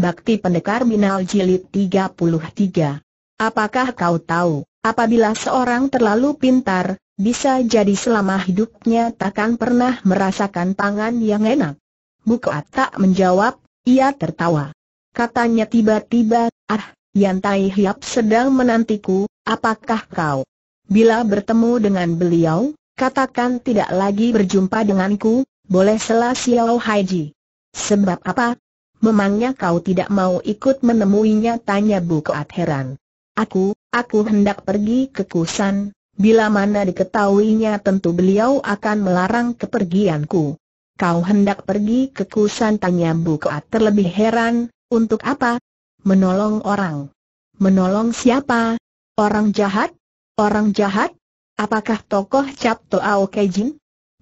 Bakti Pendekar Binal Jilid 33. Apakah kau tahu, apabila seorang terlalu pintar, bisa jadi selama hidupnya takkan pernah merasakan pangan yang enak? Bukat tak menjawab, ia tertawa. Katanya tiba-tiba, ah, Yantai Hiap sedang menantiku, apakah kau? Bila bertemu dengan beliau, katakan tidak lagi berjumpa denganku, boleh selah Xiao Haiji. Sebab apa, Memangnya kau tidak mau ikut menemuinya? Tanya Bu Koat heran. Aku, aku hendak pergi ke Kusan, bila mana diketahuinya tentu beliau akan melarang kepergianku. Kau hendak pergi ke Kusan? Tanya Bu Koat terlebih heran, untuk apa? Menolong orang. Menolong siapa? Orang jahat? Orang jahat? Apakah tokoh Cap Toa Kejin?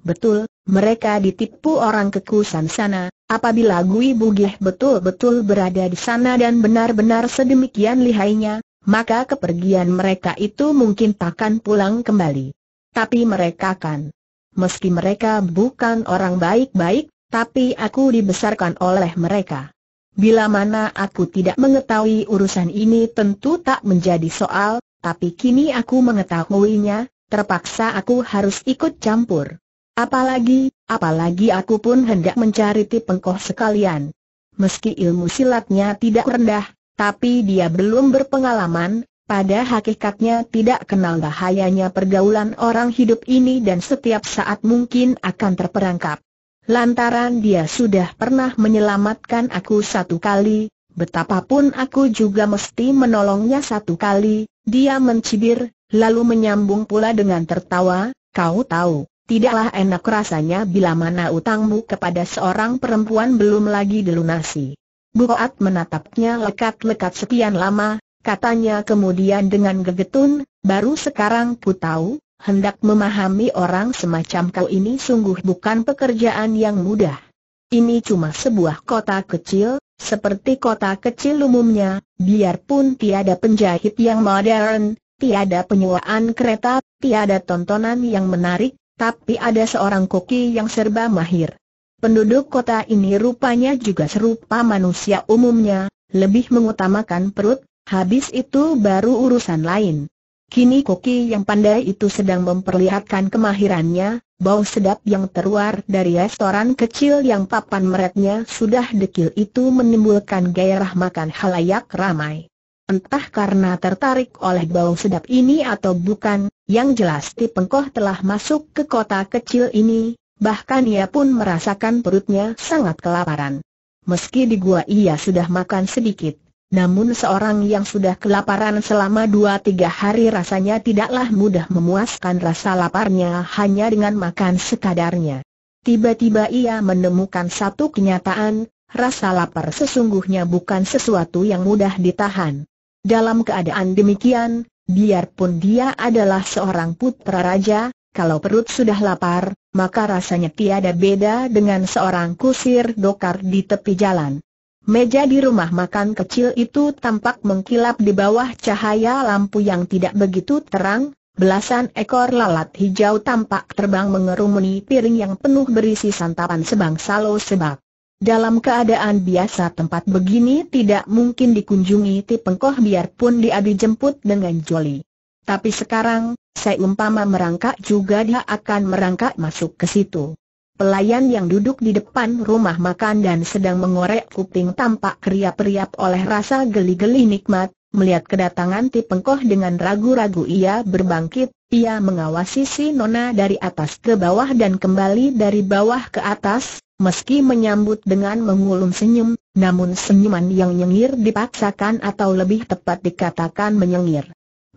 Betul, mereka ditipu orang kekusan sana, apabila Gui Bugih betul-betul berada di sana dan benar-benar sedemikian lihainya, maka kepergian mereka itu mungkin takkan pulang kembali. Tapi mereka kan. Meski mereka bukan orang baik-baik, tapi aku dibesarkan oleh mereka. Bila mana aku tidak mengetahui urusan ini tentu tak menjadi soal, tapi kini aku mengetahuinya, terpaksa aku harus ikut campur. Apalagi, apalagi aku pun hendak mencari tipengkoh sekalian. Meski ilmu silatnya tidak rendah, tapi dia belum berpengalaman, pada hakikatnya tidak kenal bahayanya pergaulan orang hidup ini dan setiap saat mungkin akan terperangkap. Lantaran dia sudah pernah menyelamatkan aku satu kali, betapapun aku juga mesti menolongnya satu kali, dia mencibir, lalu menyambung pula dengan tertawa, kau tahu. Tidaklah enak rasanya bila mana utangmu kepada seorang perempuan belum lagi dilunasi. Buat menatapnya lekat-lekat sekian lama, katanya kemudian dengan gegetun, baru sekarang ku tahu, hendak memahami orang semacam kau ini sungguh bukan pekerjaan yang mudah. Ini cuma sebuah kota kecil, seperti kota kecil umumnya, biarpun tiada penjahit yang modern, tiada penyewaan kereta, tiada tontonan yang menarik, tapi ada seorang koki yang serba mahir. Penduduk kota ini rupanya juga serupa manusia umumnya, lebih mengutamakan perut, habis itu baru urusan lain. Kini koki yang pandai itu sedang memperlihatkan kemahirannya, bau sedap yang teruar dari restoran kecil yang papan meretnya sudah dekil itu menimbulkan gairah makan halayak ramai. Entah karena tertarik oleh bau sedap ini atau bukan, yang jelas Tipengkoh telah masuk ke kota kecil ini, bahkan ia pun merasakan perutnya sangat kelaparan. Meski di gua ia sudah makan sedikit, namun seorang yang sudah kelaparan selama dua tiga hari rasanya tidaklah mudah memuaskan rasa laparnya hanya dengan makan sekadarnya. Tiba-tiba ia menemukan satu kenyataan, rasa lapar sesungguhnya bukan sesuatu yang mudah ditahan. Dalam keadaan demikian, biarpun dia adalah seorang putra raja, kalau perut sudah lapar, maka rasanya tiada beda dengan seorang kusir dokar di tepi jalan. Meja di rumah makan kecil itu tampak mengkilap di bawah cahaya lampu yang tidak begitu terang, belasan ekor lalat hijau tampak terbang mengerumuni piring yang penuh berisi santapan sebangsa lo sebak. Dalam keadaan biasa tempat begini tidak mungkin dikunjungi Tipengkoh biarpun dia jemput dengan joli. Tapi sekarang, saya umpama merangkak juga dia akan merangkak masuk ke situ. Pelayan yang duduk di depan rumah makan dan sedang mengorek kuping tampak keriap-riap oleh rasa geli-geli nikmat, melihat kedatangan Tipengkoh dengan ragu-ragu ia berbangkit, ia mengawasi si Nona dari atas ke bawah dan kembali dari bawah ke atas, Meski menyambut dengan mengulum senyum, namun senyuman yang nyengir dipaksakan atau lebih tepat dikatakan menyengir.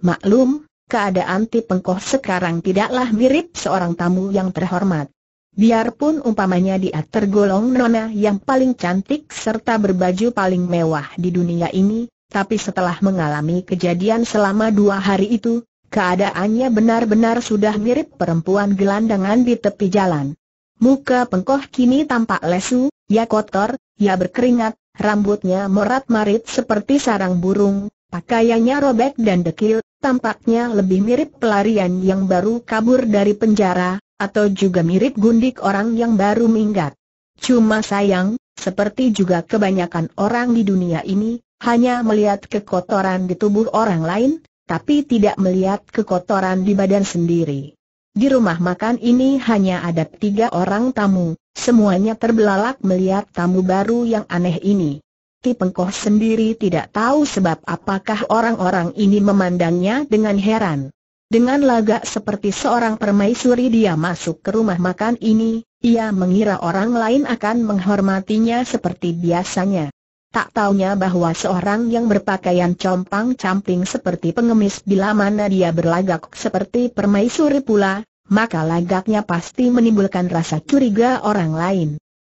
Maklum, keadaan Ti Pengkoh sekarang tidaklah mirip seorang tamu yang terhormat. Biarpun umpamanya dia tergolong nona yang paling cantik serta berbaju paling mewah di dunia ini, tapi setelah mengalami kejadian selama dua hari itu, keadaannya benar-benar sudah mirip perempuan gelandangan di tepi jalan. Muka pengkoh kini tampak lesu, ya kotor, ya berkeringat, rambutnya merat marit seperti sarang burung, pakaiannya robek dan dekil, tampaknya lebih mirip pelarian yang baru kabur dari penjara, atau juga mirip gundik orang yang baru minggat. Cuma sayang, seperti juga kebanyakan orang di dunia ini, hanya melihat kekotoran di tubuh orang lain, tapi tidak melihat kekotoran di badan sendiri. Di rumah makan ini hanya ada tiga orang tamu, semuanya terbelalak melihat tamu baru yang aneh ini. Ti Pengkoh sendiri tidak tahu sebab apakah orang-orang ini memandangnya dengan heran. Dengan lagak seperti seorang permaisuri dia masuk ke rumah makan ini, ia mengira orang lain akan menghormatinya seperti biasanya. Tak taunya bahwa seorang yang berpakaian compang-camping seperti pengemis bila mana dia berlagak seperti permaisuri pula, maka lagaknya pasti menimbulkan rasa curiga orang lain.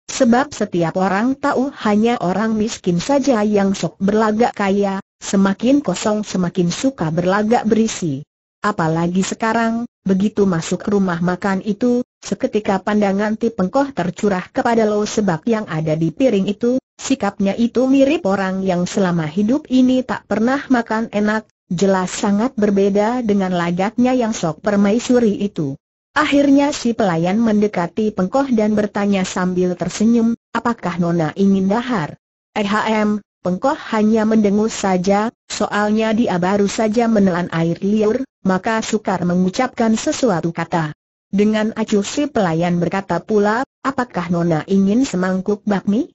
Sebab setiap orang tahu hanya orang miskin saja yang sok berlagak kaya, semakin kosong semakin suka berlagak berisi. Apalagi sekarang, begitu masuk rumah makan itu, seketika pandangan Tipengkoh tercurah kepada lo sebab yang ada di piring itu, Sikapnya itu mirip orang yang selama hidup ini tak pernah makan enak, jelas sangat berbeda dengan lagaknya yang sok permaisuri itu. Akhirnya si pelayan mendekati pengkoh dan bertanya sambil tersenyum, apakah Nona ingin dahar? Ehm, pengkoh hanya mendengus saja, soalnya dia baru saja menelan air liur, maka sukar mengucapkan sesuatu kata. Dengan acuh si pelayan berkata pula, apakah Nona ingin semangkuk bakmi?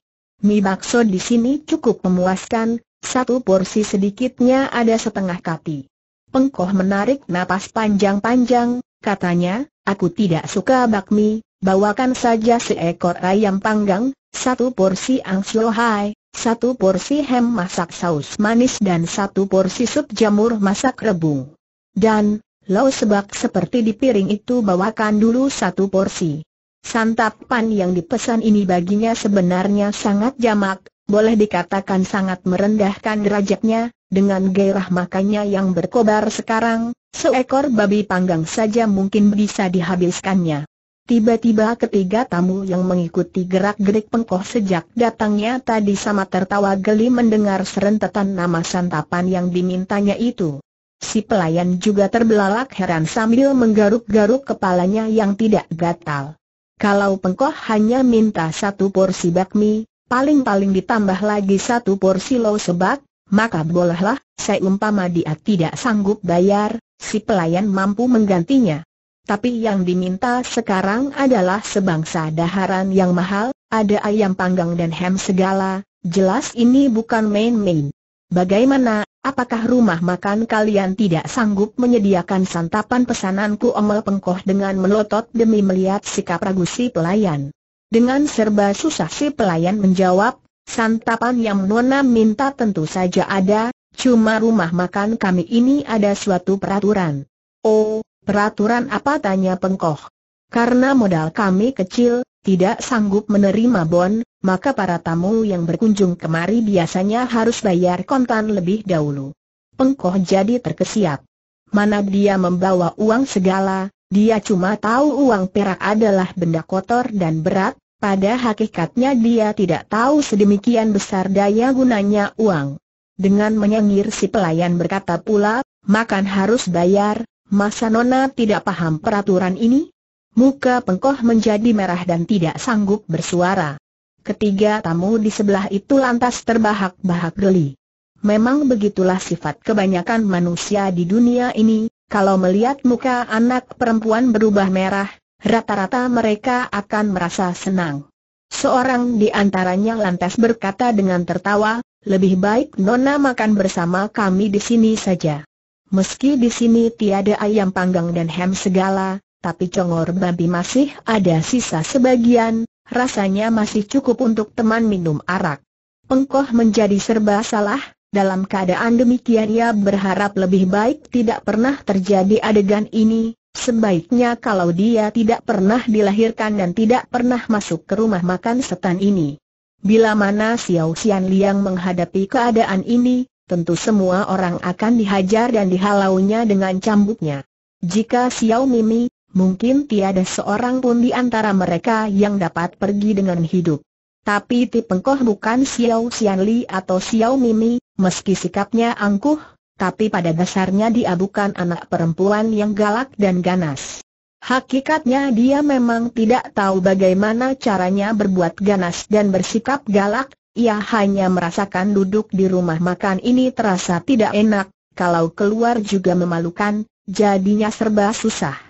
Mie bakso di sini cukup memuaskan, satu porsi sedikitnya ada setengah kati. Pengkoh menarik napas panjang-panjang, katanya, aku tidak suka bakmi, bawakan saja seekor ayam panggang, satu porsi angsiohai, satu porsi hem masak saus manis dan satu porsi sup jamur masak rebung. Dan, lau sebak seperti di piring itu bawakan dulu satu porsi. Santapan yang dipesan ini baginya sebenarnya sangat jamak, boleh dikatakan sangat merendahkan derajatnya, dengan gairah makannya yang berkobar sekarang, seekor babi panggang saja mungkin bisa dihabiskannya. Tiba-tiba ketiga tamu yang mengikuti gerak-gerik pengkoh sejak datangnya tadi sama tertawa geli mendengar serentetan nama santapan yang dimintanya itu. Si pelayan juga terbelalak heran sambil menggaruk-garuk kepalanya yang tidak gatal. Kalau pengkoh hanya minta satu porsi bakmi, paling-paling ditambah lagi satu porsi lo sebak, maka bolehlah, seumpama dia tidak sanggup bayar, si pelayan mampu menggantinya. Tapi yang diminta sekarang adalah sebangsa daharan yang mahal, ada ayam panggang dan ham segala, jelas ini bukan main-main. Bagaimana Apakah rumah makan kalian tidak sanggup menyediakan santapan pesananku omel pengkoh dengan melotot demi melihat sikap ragu si pelayan? Dengan serba susah si pelayan menjawab, santapan yang Nona minta tentu saja ada, cuma rumah makan kami ini ada suatu peraturan. Oh, peraturan apa tanya pengkoh? Karena modal kami kecil, tidak sanggup menerima bon, maka para tamu yang berkunjung kemari biasanya harus bayar kontan lebih dahulu. Pengkoh jadi terkesiap. Mana dia membawa uang segala, dia cuma tahu uang perak adalah benda kotor dan berat, pada hakikatnya dia tidak tahu sedemikian besar daya gunanya uang. Dengan menyengir si pelayan berkata pula, makan harus bayar, masa Nona tidak paham peraturan ini? Muka pengkoh menjadi merah dan tidak sanggup bersuara. Ketiga tamu di sebelah itu lantas terbahak-bahak geli. Memang begitulah sifat kebanyakan manusia di dunia ini, kalau melihat muka anak perempuan berubah merah, rata-rata mereka akan merasa senang. Seorang di antaranya lantas berkata dengan tertawa, lebih baik Nona makan bersama kami di sini saja. Meski di sini tiada ayam panggang dan ham segala, tapi congor babi masih ada sisa sebagian, rasanya masih cukup untuk teman minum arak. Pengkoh menjadi serba salah, dalam keadaan demikian ia berharap lebih baik tidak pernah terjadi adegan ini, sebaiknya kalau dia tidak pernah dilahirkan dan tidak pernah masuk ke rumah makan setan ini. Bila mana Xiao Xian Liang menghadapi keadaan ini, tentu semua orang akan dihajar dan dihalaunya dengan cambuknya. Jika Xiao Mimi, mungkin tiada seorang pun di antara mereka yang dapat pergi dengan hidup. Tapi Ti Pengkoh bukan Xiao Xianli atau Xiao Mimi, meski sikapnya angkuh, tapi pada dasarnya dia bukan anak perempuan yang galak dan ganas. Hakikatnya dia memang tidak tahu bagaimana caranya berbuat ganas dan bersikap galak, ia hanya merasakan duduk di rumah makan ini terasa tidak enak, kalau keluar juga memalukan, jadinya serba susah.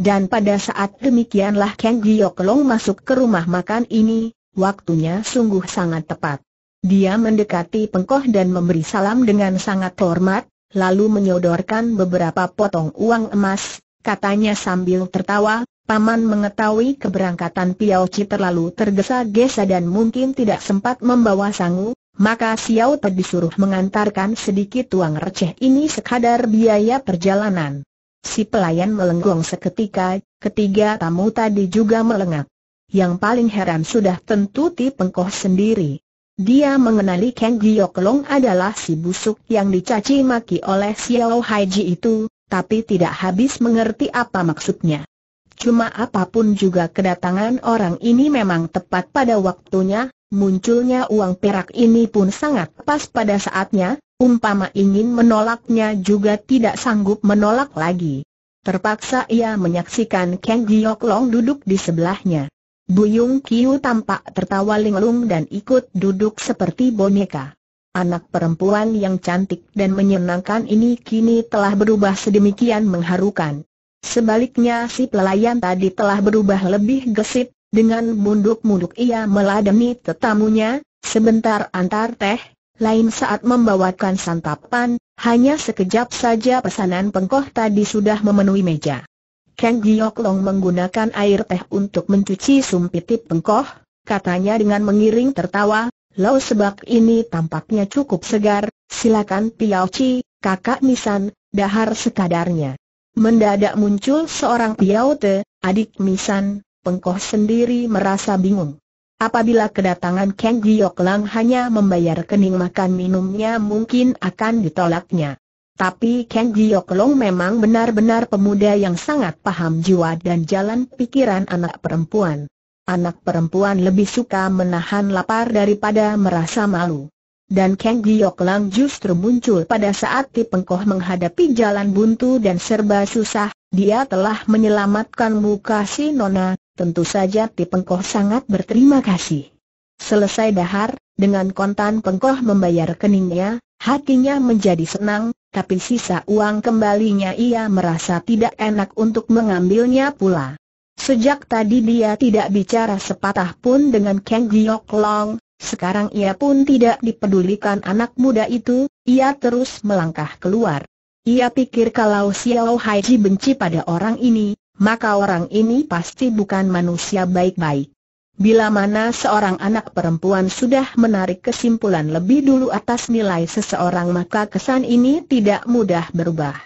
Dan pada saat demikianlah Kang Giok Long masuk ke rumah makan ini, waktunya sungguh sangat tepat. Dia mendekati pengkoh dan memberi salam dengan sangat hormat, lalu menyodorkan beberapa potong uang emas, katanya sambil tertawa, Paman mengetahui keberangkatan Piao Chi terlalu tergesa-gesa dan mungkin tidak sempat membawa sangu, maka Xiao Te disuruh mengantarkan sedikit uang receh ini sekadar biaya perjalanan. Si pelayan melenggong seketika, ketiga tamu tadi juga melengak. Yang paling heran sudah tentu Ti Pengkoh sendiri. Dia mengenali Kang Long adalah si busuk yang dicaci maki oleh Xiao Haiji itu, tapi tidak habis mengerti apa maksudnya. Cuma apapun juga kedatangan orang ini memang tepat pada waktunya, munculnya uang perak ini pun sangat pas pada saatnya, Umpama ingin menolaknya juga tidak sanggup menolak lagi. Terpaksa ia menyaksikan Kang Giok Long duduk di sebelahnya. Buyung Kiu tampak tertawa linglung dan ikut duduk seperti boneka. Anak perempuan yang cantik dan menyenangkan ini kini telah berubah sedemikian mengharukan. Sebaliknya si pelayan tadi telah berubah lebih gesit, dengan munduk-munduk ia meladeni tetamunya, sebentar antar teh, lain saat membawakan santapan, hanya sekejap saja pesanan pengkoh tadi sudah memenuhi meja. Kang Giok Long menggunakan air teh untuk mencuci sumpitip pengkoh, katanya dengan mengiring tertawa, Lau sebab ini tampaknya cukup segar, silakan Piao Chi, kakak Misan, dahar sekadarnya. Mendadak muncul seorang Piao Te, adik Misan. pengkoh sendiri merasa bingung. Apabila kedatangan Kang Giok Lang hanya membayar kening makan minumnya mungkin akan ditolaknya. Tapi Kang Giok Long memang benar-benar pemuda yang sangat paham jiwa dan jalan pikiran anak perempuan. Anak perempuan lebih suka menahan lapar daripada merasa malu. Dan Kang Giok Lang justru muncul pada saat Pengkoh menghadapi jalan buntu dan serba susah, dia telah menyelamatkan muka si Nona, Tentu saja Ti Pengkoh sangat berterima kasih. Selesai dahar, dengan kontan Pengkoh membayar keningnya, hatinya menjadi senang, tapi sisa uang kembalinya ia merasa tidak enak untuk mengambilnya pula. Sejak tadi dia tidak bicara sepatah pun dengan Kang Giok Long, sekarang ia pun tidak dipedulikan anak muda itu, ia terus melangkah keluar. Ia pikir kalau Xiao Haiji benci pada orang ini, maka orang ini pasti bukan manusia baik-baik. Bila mana seorang anak perempuan sudah menarik kesimpulan lebih dulu atas nilai seseorang maka kesan ini tidak mudah berubah.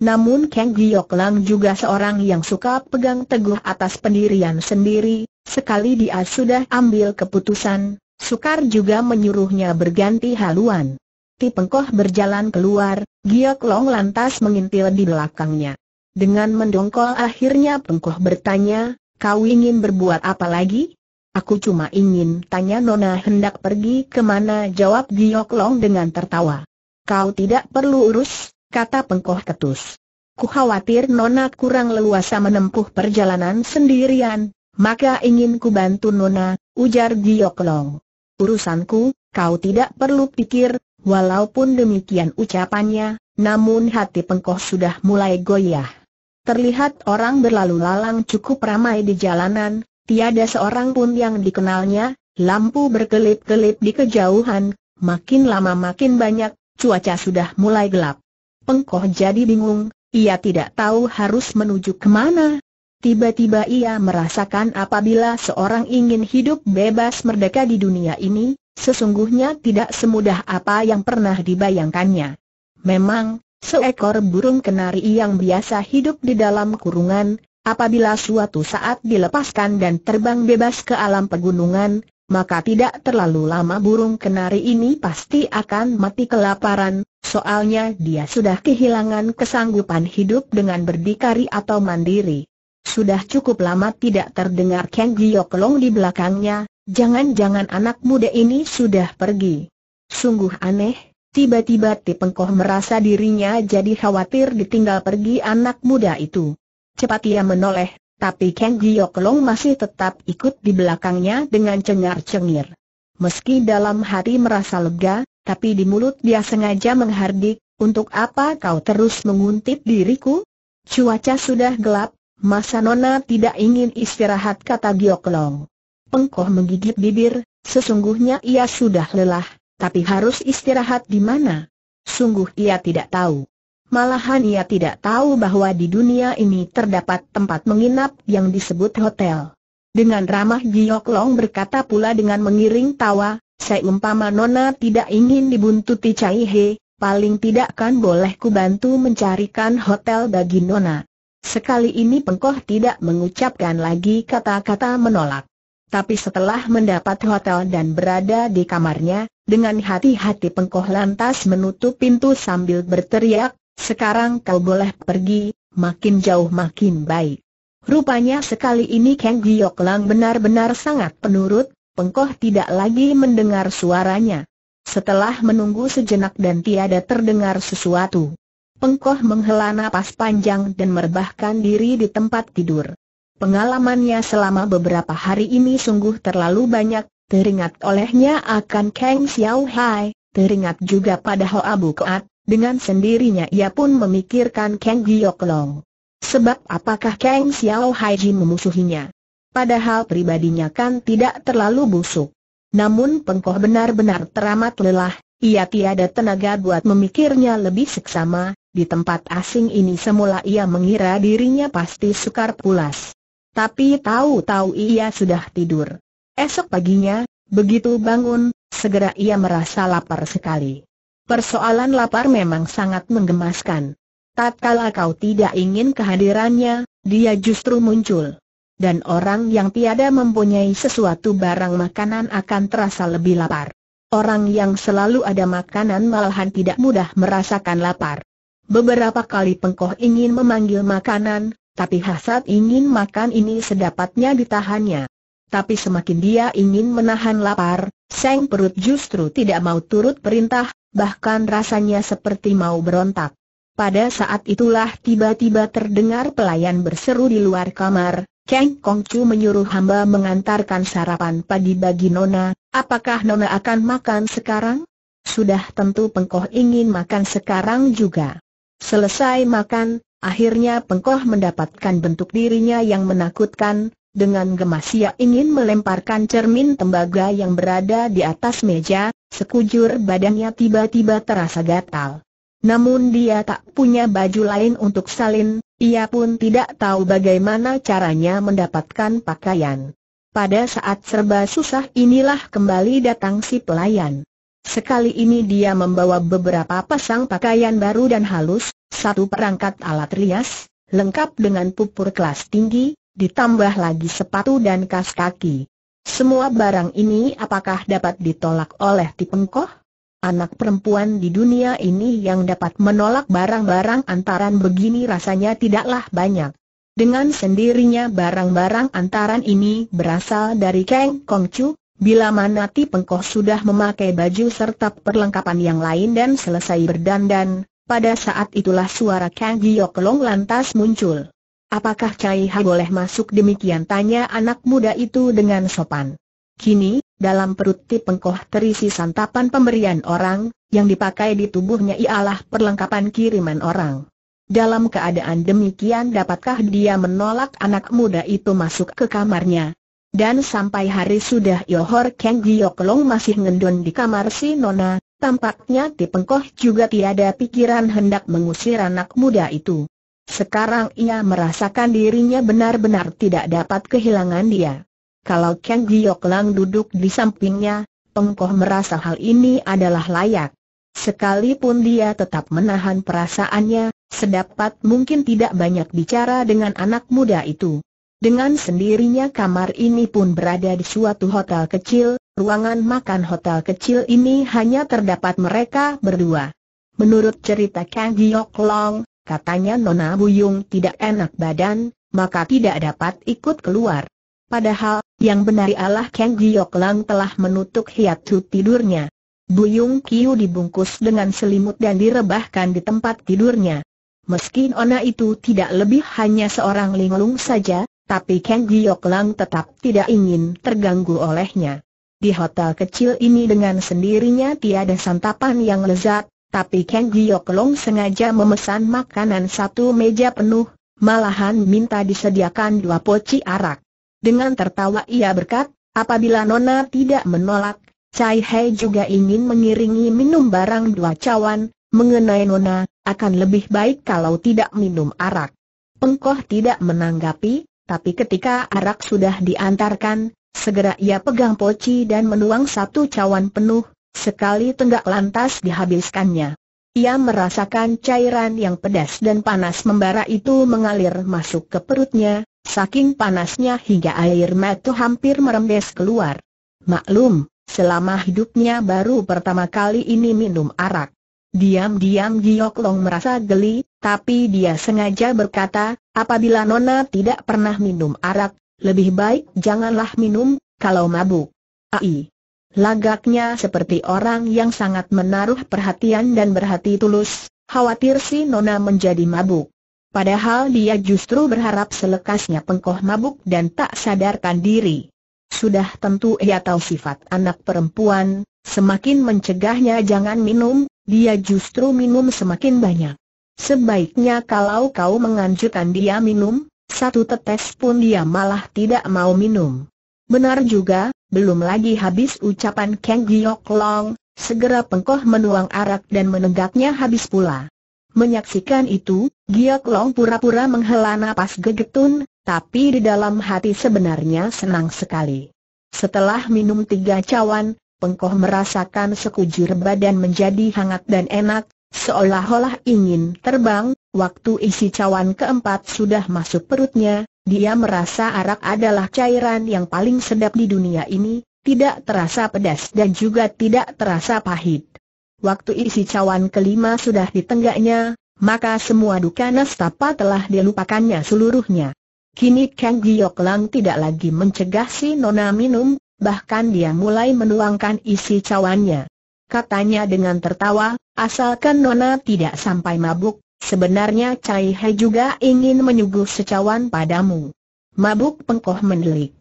Namun Kang Giok Lang juga seorang yang suka pegang teguh atas pendirian sendiri, sekali dia sudah ambil keputusan, sukar juga menyuruhnya berganti haluan. Tipengkoh berjalan keluar, Giok Long lantas mengintil di belakangnya. Dengan mendongkol akhirnya Pengkoh bertanya, kau ingin berbuat apa lagi? Aku cuma ingin tanya Nona hendak pergi kemana jawab Giyok Long dengan tertawa. Kau tidak perlu urus, kata Pengkoh ketus. Ku khawatir Nona kurang leluasa menempuh perjalanan sendirian, maka ingin ku bantu Nona, ujar Giyok Long. Urusanku, kau tidak perlu pikir, walaupun demikian ucapannya, namun hati Pengkoh sudah mulai goyah. Terlihat orang berlalu lalang cukup ramai di jalanan, tiada seorang pun yang dikenalnya, lampu berkelip-kelip di kejauhan, makin lama makin banyak, cuaca sudah mulai gelap. Pengkoh jadi bingung, ia tidak tahu harus menuju kemana. Tiba-tiba ia merasakan apabila seorang ingin hidup bebas merdeka di dunia ini, sesungguhnya tidak semudah apa yang pernah dibayangkannya. Memang, Seekor burung kenari yang biasa hidup di dalam kurungan, apabila suatu saat dilepaskan dan terbang bebas ke alam pegunungan, maka tidak terlalu lama burung kenari ini pasti akan mati kelaparan, soalnya dia sudah kehilangan kesanggupan hidup dengan berdikari atau mandiri. Sudah cukup lama tidak terdengar Kang long di belakangnya, jangan-jangan anak muda ini sudah pergi. Sungguh aneh, Tiba-tiba Tipengkoh merasa dirinya jadi khawatir ditinggal pergi anak muda itu. Cepat ia menoleh, tapi Kang Gioklong masih tetap ikut di belakangnya dengan cengar-cengir. Meski dalam hati merasa lega, tapi di mulut dia sengaja menghardik, untuk apa kau terus menguntit diriku? Cuaca sudah gelap, masa nona tidak ingin istirahat kata Gioklong. Pengkoh menggigit bibir, sesungguhnya ia sudah lelah, tapi harus istirahat di mana? Sungguh ia tidak tahu. Malahan ia tidak tahu bahwa di dunia ini terdapat tempat menginap yang disebut hotel. Dengan ramah Giok Long berkata pula dengan mengiring tawa, saya umpama Nona tidak ingin dibuntuti Cai He, paling tidak kan boleh ku bantu mencarikan hotel bagi Nona. Sekali ini pengkoh tidak mengucapkan lagi kata-kata menolak. Tapi setelah mendapat hotel dan berada di kamarnya, dengan hati-hati pengkoh lantas menutup pintu sambil berteriak, sekarang kau boleh pergi, makin jauh makin baik. Rupanya sekali ini Kang Giok Lang benar-benar sangat penurut, pengkoh tidak lagi mendengar suaranya. Setelah menunggu sejenak dan tiada terdengar sesuatu, pengkoh menghela napas panjang dan merbahkan diri di tempat tidur. Pengalamannya selama beberapa hari ini sungguh terlalu banyak, teringat olehnya akan Kang Xiao Hai, teringat juga pada Hoa Bu Keat, dengan sendirinya ia pun memikirkan Kang Giok Long. Sebab apakah Kang Xiao Hai Ji memusuhinya? Padahal pribadinya kan tidak terlalu busuk. Namun Pengkoh benar-benar teramat lelah, ia tiada tenaga buat memikirnya lebih seksama, di tempat asing ini semula ia mengira dirinya pasti sukar pulas. Tapi tahu-tahu ia sudah tidur. Esok paginya, begitu bangun, segera ia merasa lapar sekali. Persoalan lapar memang sangat menggemaskan. Tatkala kau tidak ingin kehadirannya, dia justru muncul. Dan orang yang tiada mempunyai sesuatu barang makanan akan terasa lebih lapar. Orang yang selalu ada makanan malahan tidak mudah merasakan lapar. Beberapa kali pengkoh ingin memanggil makanan, tapi hasad ingin makan ini sedapatnya ditahannya. Tapi semakin dia ingin menahan lapar, seng perut justru tidak mau turut perintah, bahkan rasanya seperti mau berontak. Pada saat itulah tiba-tiba terdengar pelayan berseru di luar kamar, Kang Kongcu menyuruh hamba mengantarkan sarapan pagi bagi Nona, apakah Nona akan makan sekarang? Sudah tentu pengkoh ingin makan sekarang juga. Selesai makan, Akhirnya pengkoh mendapatkan bentuk dirinya yang menakutkan, dengan gemas ia ingin melemparkan cermin tembaga yang berada di atas meja, sekujur badannya tiba-tiba terasa gatal. Namun dia tak punya baju lain untuk salin, ia pun tidak tahu bagaimana caranya mendapatkan pakaian. Pada saat serba susah inilah kembali datang si pelayan. Sekali ini dia membawa beberapa pasang pakaian baru dan halus, satu perangkat alat rias, lengkap dengan pupur kelas tinggi, ditambah lagi sepatu dan kas kaki. Semua barang ini apakah dapat ditolak oleh Tipengkoh? Anak perempuan di dunia ini yang dapat menolak barang-barang antaran begini rasanya tidaklah banyak. Dengan sendirinya barang-barang antaran ini berasal dari Kang Kongcu, Bila mana tipengkoh sudah memakai baju serta perlengkapan yang lain dan selesai berdandan, pada saat itulah suara Kang Giok Long lantas muncul. Apakah Cai Ha boleh masuk demikian tanya anak muda itu dengan sopan. Kini, dalam perut Tipengkoh terisi santapan pemberian orang, yang dipakai di tubuhnya ialah perlengkapan kiriman orang. Dalam keadaan demikian dapatkah dia menolak anak muda itu masuk ke kamarnya? Dan sampai hari sudah Yohor Kang Giok Long masih ngendon di kamar si Nona, Tampaknya di pengkoh juga tiada pikiran hendak mengusir anak muda itu. Sekarang ia merasakan dirinya benar-benar tidak dapat kehilangan dia. Kalau Kang Giok Lang duduk di sampingnya, Pengkoh merasa hal ini adalah layak. Sekalipun dia tetap menahan perasaannya, sedapat mungkin tidak banyak bicara dengan anak muda itu. Dengan sendirinya kamar ini pun berada di suatu hotel kecil, Ruangan makan hotel kecil ini hanya terdapat mereka berdua. Menurut cerita Kang Giok Long, katanya Nona Buyung tidak enak badan, maka tidak dapat ikut keluar. Padahal, yang benar ialah Kang Giok Long telah menutup hiatu tidurnya. Buyung Kiu dibungkus dengan selimut dan direbahkan di tempat tidurnya. Meski Nona itu tidak lebih hanya seorang linglung saja, tapi Kang Giok Long tetap tidak ingin terganggu olehnya. Di hotel kecil ini dengan sendirinya tiada santapan yang lezat, tapi Kang Long sengaja memesan makanan satu meja penuh, malahan minta disediakan dua poci arak. Dengan tertawa ia berkat, apabila Nona tidak menolak, Cai Hei juga ingin mengiringi minum barang dua cawan, mengenai Nona, akan lebih baik kalau tidak minum arak. Pengkoh tidak menanggapi, tapi ketika arak sudah diantarkan, Segera ia pegang poci dan menuang satu cawan penuh, sekali tenggak lantas dihabiskannya. Ia merasakan cairan yang pedas dan panas membara itu mengalir masuk ke perutnya, saking panasnya hingga air mata hampir merembes keluar. Maklum, selama hidupnya baru pertama kali ini minum arak. Diam-diam Giok Long merasa geli, tapi dia sengaja berkata, apabila Nona tidak pernah minum arak, lebih baik janganlah minum, kalau mabuk. Ai. Lagaknya seperti orang yang sangat menaruh perhatian dan berhati tulus, khawatir si Nona menjadi mabuk. Padahal dia justru berharap selekasnya pengkoh mabuk dan tak sadarkan diri. Sudah tentu ia tahu sifat anak perempuan, semakin mencegahnya jangan minum, dia justru minum semakin banyak. Sebaiknya kalau kau menganjurkan dia minum, satu tetes pun dia malah tidak mau minum. Benar juga, belum lagi habis ucapan Kang Giok Long, segera pengkoh menuang arak dan menenggaknya habis pula. Menyaksikan itu, Giok Long pura-pura menghela napas gegetun, tapi di dalam hati sebenarnya senang sekali. Setelah minum tiga cawan, Pengkoh merasakan sekujur badan menjadi hangat dan enak, Seolah-olah ingin terbang, waktu isi cawan keempat sudah masuk perutnya, dia merasa arak adalah cairan yang paling sedap di dunia ini, tidak terasa pedas dan juga tidak terasa pahit. Waktu isi cawan kelima sudah ditenggaknya, maka semua duka nestapa telah dilupakannya seluruhnya. Kini Kang Giok Lang tidak lagi mencegah si Nona minum, bahkan dia mulai menuangkan isi cawannya katanya dengan tertawa, asalkan Nona tidak sampai mabuk, sebenarnya Cai He juga ingin menyuguh secawan padamu. Mabuk pengkoh mendelik.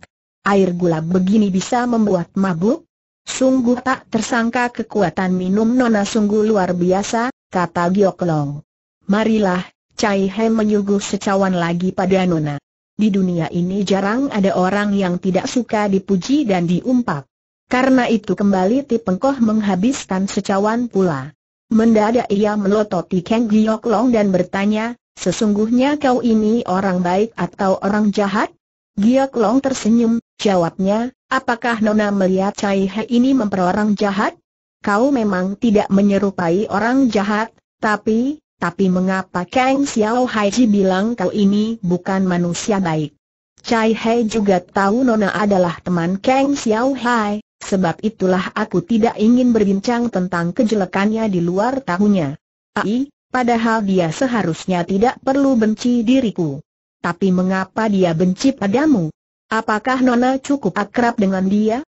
Air gula begini bisa membuat mabuk? Sungguh tak tersangka kekuatan minum Nona sungguh luar biasa, kata Giok Long. Marilah, Cai He menyuguh secawan lagi pada Nona. Di dunia ini jarang ada orang yang tidak suka dipuji dan diumpak. Karena itu kembali Ti Pengkoh menghabiskan secawan pula. Mendadak ia melototi Kang Giok Long dan bertanya, sesungguhnya kau ini orang baik atau orang jahat? Giok Long tersenyum, jawabnya, apakah Nona melihat Cai He ini memperorang jahat? Kau memang tidak menyerupai orang jahat, tapi, tapi mengapa Kang Xiao Haiji bilang kau ini bukan manusia baik? Cai He juga tahu Nona adalah teman Kang Xiao Hai, Sebab itulah aku tidak ingin berbincang tentang kejelekannya di luar tahunya. Ai, padahal dia seharusnya tidak perlu benci diriku. Tapi mengapa dia benci padamu? Apakah Nona cukup akrab dengan dia?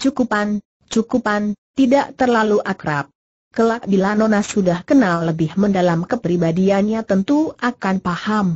Cukupan, cukupan, tidak terlalu akrab. Kelak bila Nona sudah kenal lebih mendalam kepribadiannya tentu akan paham.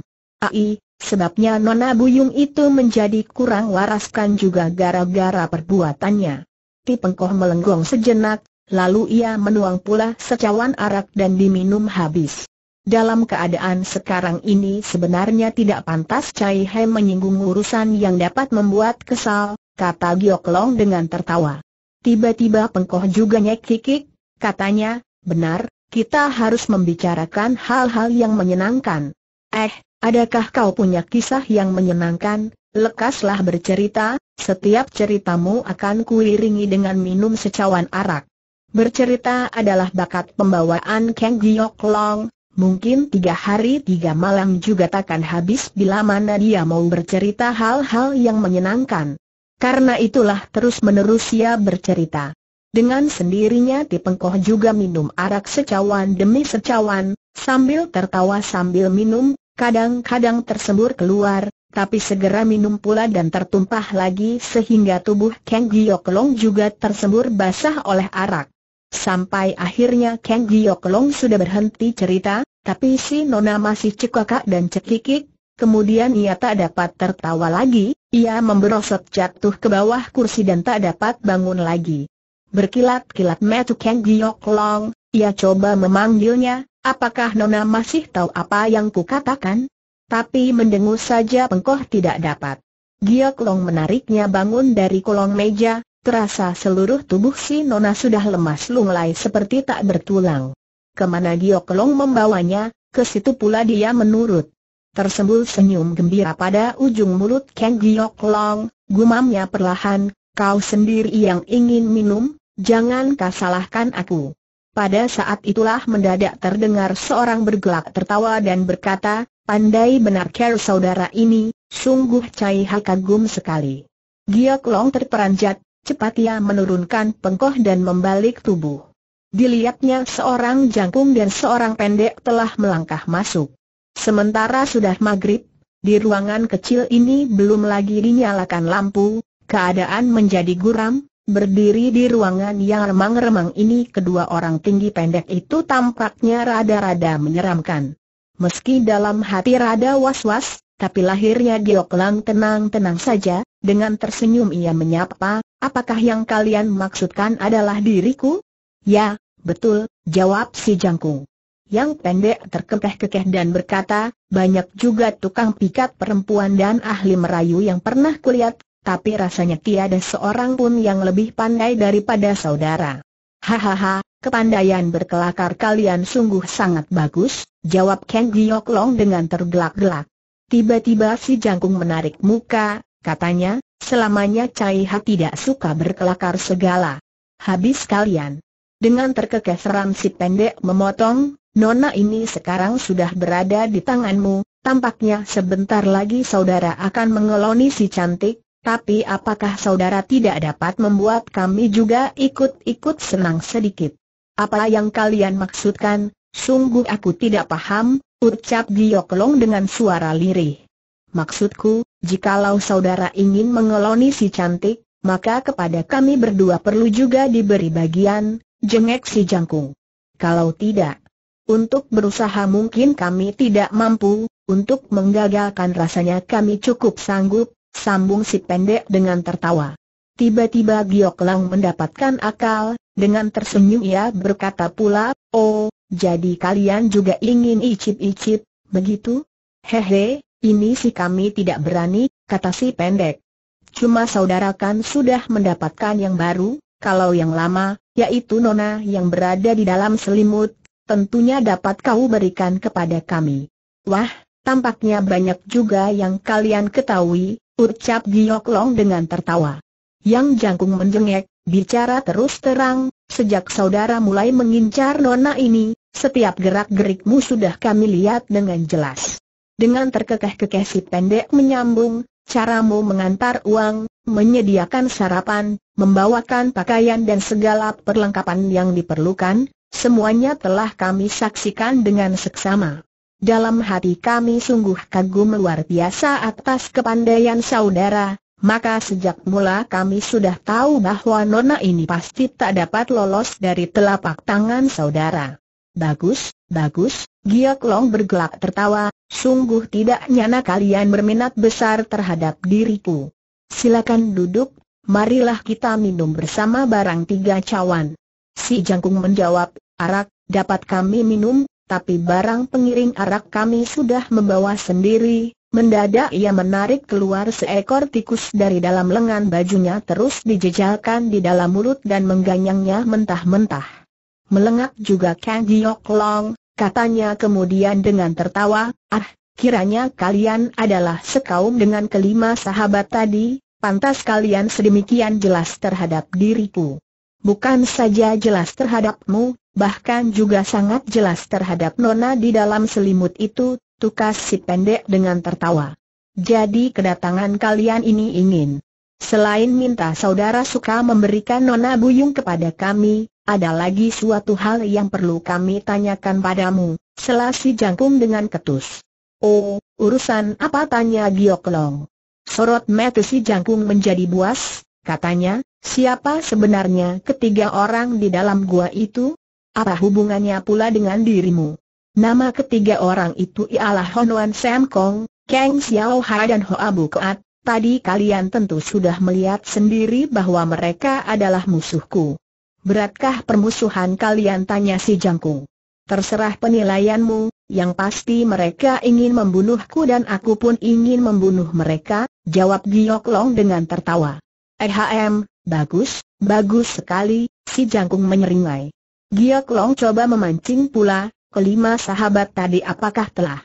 Ai, sebabnya Nona Buyung itu menjadi kurang waraskan juga gara-gara perbuatannya. Hati Pengkoh melenggong sejenak, lalu ia menuang pula secawan arak dan diminum habis. Dalam keadaan sekarang ini sebenarnya tidak pantas Cai Hai menyinggung urusan yang dapat membuat kesal, kata Giok Long dengan tertawa. Tiba-tiba Pengkoh juga nyekikik, katanya, benar, kita harus membicarakan hal-hal yang menyenangkan. Eh, adakah kau punya kisah yang menyenangkan? Lekaslah bercerita, setiap ceritamu akan kuiringi dengan minum secawan arak. Bercerita adalah bakat pembawaan Kang Giok Long, mungkin tiga hari tiga malam juga takkan habis bila mana dia mau bercerita hal-hal yang menyenangkan. Karena itulah terus-menerus ia bercerita. Dengan sendirinya Tipengkoh juga minum arak secawan demi secawan, sambil tertawa sambil minum, kadang-kadang tersembur keluar, tapi segera minum pula dan tertumpah lagi sehingga tubuh Kang Gioklong juga tersembur basah oleh arak. Sampai akhirnya Kang Gioklong sudah berhenti cerita, tapi si Nona masih cekakak dan cekikik, kemudian ia tak dapat tertawa lagi, ia memberosot jatuh ke bawah kursi dan tak dapat bangun lagi. Berkilat-kilat metu Kang Gioklong, ia coba memanggilnya, apakah Nona masih tahu apa yang kukatakan? tapi mendengus saja pengkoh tidak dapat. Giok Long menariknya bangun dari kolong meja, terasa seluruh tubuh si Nona sudah lemas lunglai seperti tak bertulang. Kemana Giok Long membawanya, ke situ pula dia menurut. Tersembul senyum gembira pada ujung mulut Kang Giok Long, gumamnya perlahan, kau sendiri yang ingin minum, jangan kau salahkan aku. Pada saat itulah mendadak terdengar seorang bergelak tertawa dan berkata, Pandai benar care saudara ini, sungguh Cai Ha kagum sekali. Giok Long terperanjat, cepat ia menurunkan pengkoh dan membalik tubuh. Dilihatnya seorang jangkung dan seorang pendek telah melangkah masuk. Sementara sudah maghrib, di ruangan kecil ini belum lagi dinyalakan lampu, keadaan menjadi guram, berdiri di ruangan yang remang-remang ini kedua orang tinggi pendek itu tampaknya rada-rada menyeramkan. Meski dalam hati rada was-was, tapi lahirnya Gioklang tenang-tenang saja, dengan tersenyum ia menyapa, apakah yang kalian maksudkan adalah diriku? Ya, betul, jawab si jangkung. Yang pendek terkekeh-kekeh dan berkata, banyak juga tukang pikat perempuan dan ahli merayu yang pernah kulihat, tapi rasanya tiada seorang pun yang lebih pandai daripada saudara. Hahaha, Kepandaian berkelakar kalian sungguh sangat bagus, jawab Ken Giok Long dengan tergelak-gelak. Tiba-tiba si jangkung menarik muka, katanya, selamanya Cai Ha tidak suka berkelakar segala. Habis kalian. Dengan terkekeh seram si pendek memotong, Nona ini sekarang sudah berada di tanganmu, tampaknya sebentar lagi saudara akan mengeloni si cantik, tapi apakah saudara tidak dapat membuat kami juga ikut-ikut senang sedikit? Apa yang kalian maksudkan? Sungguh aku tidak paham, ucap Giok Long dengan suara lirih. Maksudku, jikalau saudara ingin mengeloni si cantik, maka kepada kami berdua perlu juga diberi bagian, jengek si jangkung. Kalau tidak, untuk berusaha mungkin kami tidak mampu, untuk menggagalkan rasanya kami cukup sanggup, sambung si pendek dengan tertawa. Tiba-tiba Giok mendapatkan akal, dengan tersenyum ia berkata pula, Oh, jadi kalian juga ingin icip-icip, begitu? Hehe, ini si kami tidak berani, kata si pendek. Cuma saudara kan sudah mendapatkan yang baru, kalau yang lama, yaitu Nona yang berada di dalam selimut, tentunya dapat kau berikan kepada kami. Wah, tampaknya banyak juga yang kalian ketahui, ucap Giyok Long dengan tertawa. Yang jangkung menjengek, Bicara terus terang, sejak saudara mulai mengincar nona ini, setiap gerak-gerikmu sudah kami lihat dengan jelas. Dengan terkekeh-kekeh si pendek menyambung, caramu mengantar uang, menyediakan sarapan, membawakan pakaian dan segala perlengkapan yang diperlukan, semuanya telah kami saksikan dengan seksama. Dalam hati kami sungguh kagum luar biasa atas kepandaian saudara, maka sejak mula kami sudah tahu bahwa nona ini pasti tak dapat lolos dari telapak tangan saudara. Bagus, bagus, Giok Long bergelak tertawa, sungguh tidak nyana kalian berminat besar terhadap diriku. Silakan duduk, marilah kita minum bersama barang tiga cawan. Si Jangkung menjawab, arak, dapat kami minum, tapi barang pengiring arak kami sudah membawa sendiri, Mendadak ia menarik keluar seekor tikus dari dalam lengan bajunya terus dijejalkan di dalam mulut dan mengganyangnya mentah-mentah. Melengak juga Kang Giok Long, katanya kemudian dengan tertawa, ah, kiranya kalian adalah sekaum dengan kelima sahabat tadi, pantas kalian sedemikian jelas terhadap diriku. Bukan saja jelas terhadapmu, bahkan juga sangat jelas terhadap nona di dalam selimut itu, Tukas si pendek dengan tertawa. Jadi kedatangan kalian ini ingin. Selain minta saudara suka memberikan Nona Buyung kepada kami, ada lagi suatu hal yang perlu kami tanyakan padamu, selasi jangkung dengan ketus. Oh, urusan apa tanya Gioklong? Sorot mata si jangkung menjadi buas, katanya, siapa sebenarnya ketiga orang di dalam gua itu? Apa hubungannya pula dengan dirimu? Nama ketiga orang itu ialah Wan Sam Kong, Kang Xiao Hai dan Hoa Bu Keat. Tadi kalian tentu sudah melihat sendiri bahwa mereka adalah musuhku. Beratkah permusuhan kalian tanya si Jangkung? Terserah penilaianmu, yang pasti mereka ingin membunuhku dan aku pun ingin membunuh mereka, jawab Giok Long dengan tertawa. Ehm, bagus, bagus sekali, si Jangkung menyeringai. Giok Long coba memancing pula, kelima sahabat tadi apakah telah?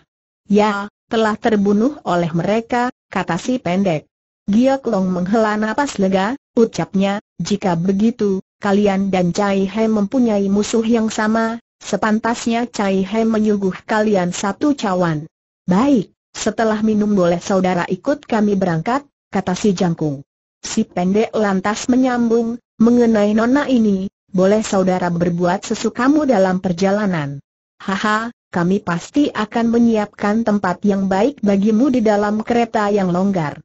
Ya, telah terbunuh oleh mereka, kata si pendek. Giok Long menghela nafas lega, ucapnya, jika begitu, kalian dan Cai He mempunyai musuh yang sama, sepantasnya Cai He menyuguh kalian satu cawan. Baik, setelah minum boleh saudara ikut kami berangkat, kata si jangkung. Si pendek lantas menyambung, mengenai nona ini, boleh saudara berbuat sesukamu dalam perjalanan. Haha, kami pasti akan menyiapkan tempat yang baik bagimu di dalam kereta yang longgar.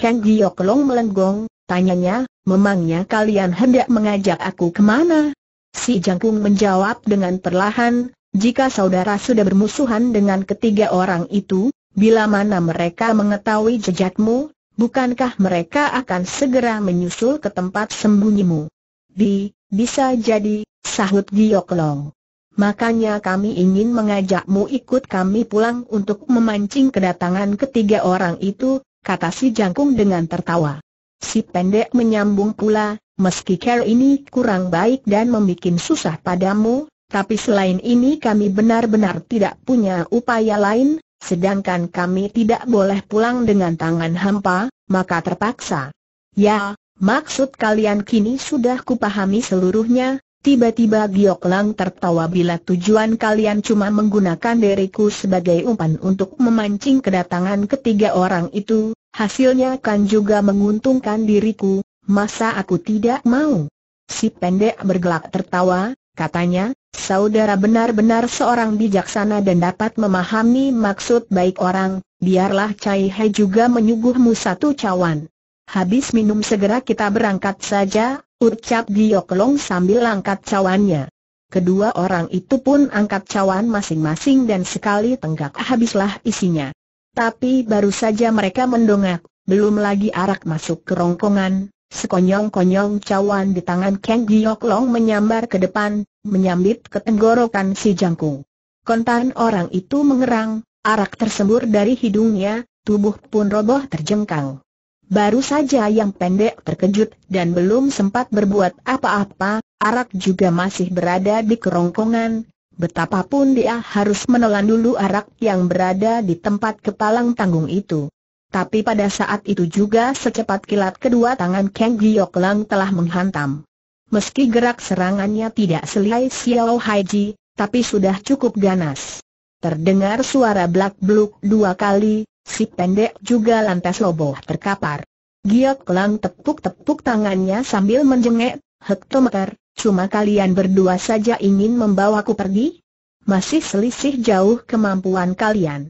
Kang Giok Long melenggong, tanyanya, memangnya kalian hendak mengajak aku kemana? Si Jangkung menjawab dengan perlahan, jika saudara sudah bermusuhan dengan ketiga orang itu, bila mana mereka mengetahui jejakmu, bukankah mereka akan segera menyusul ke tempat sembunyimu? Bi, bisa jadi, sahut Giok Long. Makanya kami ingin mengajakmu ikut kami pulang untuk memancing kedatangan ketiga orang itu, kata si jangkung dengan tertawa. Si pendek menyambung pula, meski care ini kurang baik dan membuat susah padamu, tapi selain ini kami benar-benar tidak punya upaya lain, sedangkan kami tidak boleh pulang dengan tangan hampa, maka terpaksa. Ya, maksud kalian kini sudah kupahami seluruhnya, Tiba-tiba Giok Lang tertawa bila tujuan kalian cuma menggunakan diriku sebagai umpan untuk memancing kedatangan ketiga orang itu, hasilnya kan juga menguntungkan diriku, masa aku tidak mau? Si pendek bergelak tertawa, katanya, saudara benar-benar seorang bijaksana dan dapat memahami maksud baik orang, biarlah Cai He juga menyuguhmu satu cawan. Habis minum segera kita berangkat saja, ucap Giok Long sambil angkat cawannya. Kedua orang itu pun angkat cawan masing-masing dan sekali tenggak habislah isinya. Tapi baru saja mereka mendongak, belum lagi arak masuk ke rongkongan, sekonyong-konyong cawan di tangan Kang Giok Long menyambar ke depan, menyambit ke tenggorokan si jangkung. Kontan orang itu mengerang, arak tersembur dari hidungnya, tubuh pun roboh terjengkang. Baru saja yang pendek terkejut dan belum sempat berbuat apa-apa, Arak juga masih berada di kerongkongan. Betapapun dia harus menelan dulu Arak yang berada di tempat kepalang tanggung itu. Tapi pada saat itu juga secepat kilat kedua tangan Kang Giok Lang telah menghantam. Meski gerak serangannya tidak selai Xiao Haiji, tapi sudah cukup ganas. Terdengar suara blak-bluk dua kali, Si pendek juga lantas loboh terkapar. Giok Lang tepuk-tepuk tangannya sambil menjengek, Hektometer, cuma kalian berdua saja ingin membawaku pergi? Masih selisih jauh kemampuan kalian.